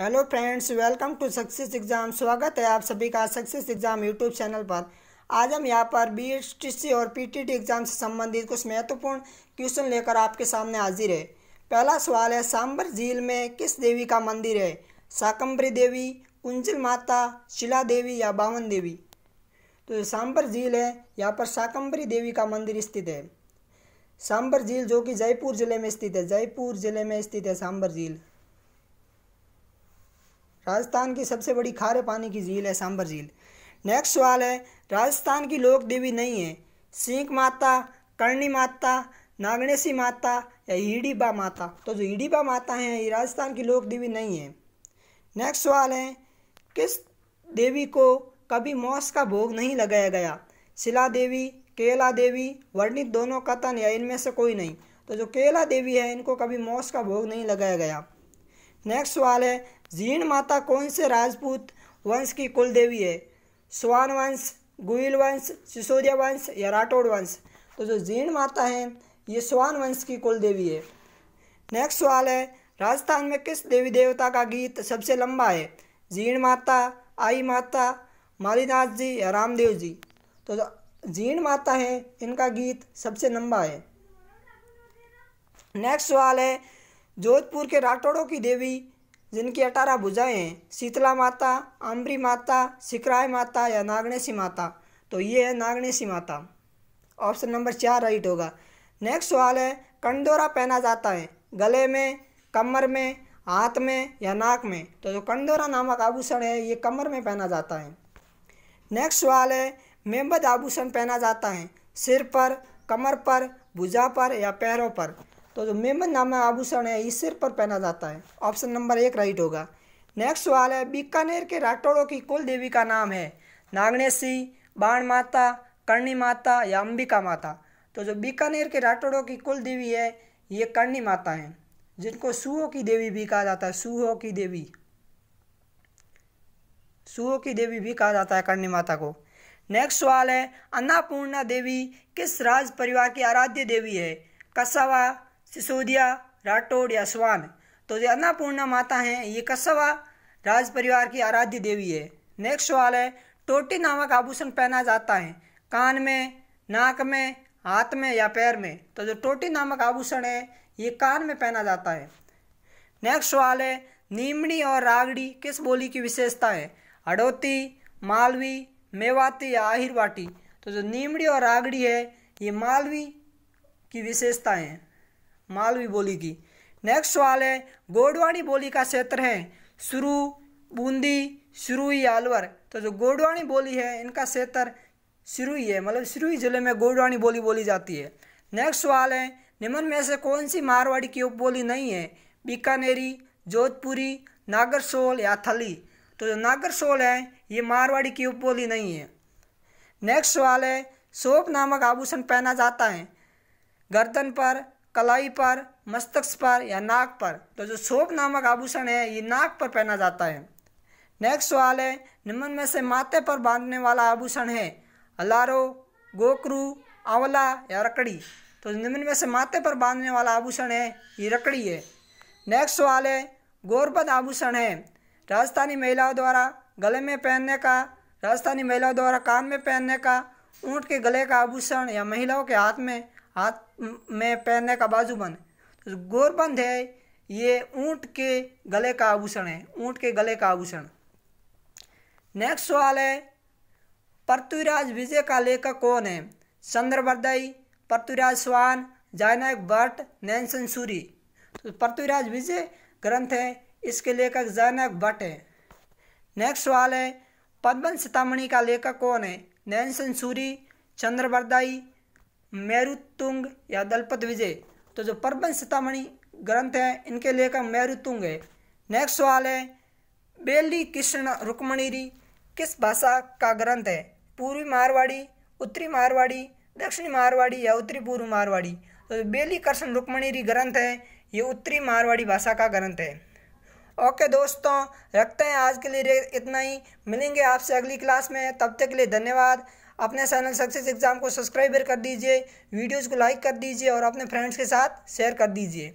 hello friends welcome to success exam स्वागत है आप सभी का सक्सेस एग्ज़ाम यूट्यूब चैनल पर आज हम यहाँ पर बी सी और पीटीटी एग्ज़ाम से संबंधित कुछ महत्वपूर्ण क्वेश्चन लेकर आपके सामने हाजिर है पहला सवाल है सांबर झील में किस देवी का मंदिर है शाकम्बरी देवी कुंजल माता शिला देवी या बावन देवी तो सांबर झील है यहाँ पर शाकम्बरी देवी का मंदिर स्थित है सांबर झील जो कि जयपुर ज़िले में स्थित है जयपुर ज़िले में स्थित है सांबर झील राजस्थान की सबसे बड़ी खारे पानी की झील है सांबर झील नेक्स्ट सवाल है राजस्थान की लोक देवी नहीं है सीख माता करणी माता नागणेशी माता या ईडीबा माता तो जो ईडीबा माता हैं ये राजस्थान की लोक देवी नहीं है नेक्स्ट सवाल है किस देवी को कभी मौस का भोग नहीं लगाया गया शिला देवी केला देवी वर्णित दोनों कथन या इनमें से कोई नहीं तो जो केला देवी है इनको कभी मौस का भोग नहीं लगाया गया नेक्स्ट सवाल है जीण माता कौन से राजपूत वंश की कुल देवी है स्वान वंश गुहिल वंश सिसोदिया वंश या राठौड़ वंश तो जो जीण माता है ये स्वान वंश की कुल देवी है नेक्स्ट सवाल है राजस्थान में किस देवी देवता का गीत सबसे लंबा है जीण माता आई माता मालीनाथ जी या रामदेव जी तो जो जीण माता है इनका गीत सबसे लंबा है नेक्स्ट सवाल है जोधपुर के राठौड़ों की देवी जिनकी अठारह भुजाएं हैं शीतला माता आम्बरी माता शिकराय माता या नागणेशी माता तो ये है नागणेशी माता ऑप्शन नंबर चार राइट होगा नेक्स्ट सवाल है कंडोरा पहना जाता है गले में कमर में हाथ में या नाक में तो जो कंडोरा नामक आभूषण है ये कमर में पहना जाता है नेक्स्ट सवाल है मेमबद आभूषण पहना जाता है सिर पर कमर पर भुजा पर या पैरों पर तो जो मेमन नामा आभूषण है ये सिर पर पहना जाता है ऑप्शन नंबर एक राइट होगा नेक्स्ट सवाल है बीकानेर के राठौड़ों की कुल देवी का नाम है नागनेशी बाण माता कर्णी माता या अंबिका माता तो जो बीकानेर के राठौड़ों की कुल देवी है ये कर्णी माता है जिनको सूहो की देवी भी कहा जाता है सूहो की देवी सूहो की देवी भी कहा जाता है कर्णी माता को नेक्स्ट सवाल है अन्नापूर्णा देवी किस राज परिवार की आराध्य देवी है कसावा सिसोदिया राठौड़ या स्वान तो जो अन्नापूर्णा माता हैं ये कस्बा राज परिवार की आराध्य देवी है नेक्स्ट सवाल है टोटी नामक आभूषण पहना जाता है कान में नाक में हाथ में या पैर में तो जो टोटी नामक आभूषण है ये कान में पहना जाता है नेक्स्ट सवाल है नीमड़ी और रागड़ी किस बोली की विशेषता है हड़ौती मालवी मेवाती या आहिरवाटी तो जो नीमड़ी और रागड़ी है ये मालवी की विशेषता है मालवी बोली की नेक्स्ट सवाल है गोडवाणी बोली का क्षेत्र है शुरू बूंदी शुरुई अलवर तो जो गोडवाणी बोली है इनका क्षेत्र ही है मतलब ही जिले में गोडवाणी बोली बोली जाती है नेक्स्ट सवाल है निम्न में से कौन सी मारवाड़ी की उप बोली नहीं है बीकानेरी जोधपुरी नागरसोल या थली तो जो नागरसोल है ये मारवाड़ी की उपबोली बोली नहीं है नेक्स्ट सवाल है सोप नामक आभूषण पहना जाता है गर्दन पर कलाई पर मस्तिष्क पर या नाक पर तो जो शोभ नामक आभूषण है ये नाक पर पहना जाता है नेक्स्ट सवाल है निम्न में से माथे पर बांधने वाला आभूषण है अलारो गोकरू आंवला या रकड़ी तो निम्न में से माथे पर बांधने वाला आभूषण है ये रकड़ी है नेक्स्ट सवाल है गोरबद आभूषण है राजस्थानी महिलाओं द्वारा गले में पहनने का राजस्थानी महिलाओं द्वारा कान में पहनने का ऊँट के गले का आभूषण या महिलाओं के हाथ में हाथ में पहनने का बाजूबंद तो गोरबंद है ये ऊंट के गले का आभूषण है ऊंट के गले का आभूषण नेक्स्ट सवाल है पृथ्वीराज विजय का लेखक कौन है चंद्रवर्दई पृथ्वीराज स्वान जायनायक भट्ट नैनसन सूरी तो पृथ्वीराज विजय ग्रंथ है इसके लेखक जायनायक भट्ट है नेक्स्ट सवाल है पद्मन सीतामणि का लेखक कौन है नैनसन सूरी चंद्रवर्दाई मेरुतुंग या दलपत विजय तो जो परबन सीतामणि ग्रंथ हैं इनके लेखक मेरुतुंग है नेक्स्ट सवाल है बेली कृष्ण रुक्मणिरी किस भाषा का ग्रंथ है पूर्वी मारवाड़ी उत्तरी मारवाड़ी दक्षिणी मारवाड़ी या उत्तरी पूर्व मारवाड़ी तो बेली कृष्ण रुक्मणिरी ग्रंथ है ये उत्तरी मारवाड़ी भाषा का ग्रंथ है ओके दोस्तों रखते हैं आज के लिए इतना ही मिलेंगे आपसे अगली क्लास में तब तक के लिए धन्यवाद अपने चैनल सक्सेस एग्ज़ाम को सब्सक्राइब कर दीजिए वीडियोज़ को लाइक कर दीजिए और अपने फ्रेंड्स के साथ शेयर कर दीजिए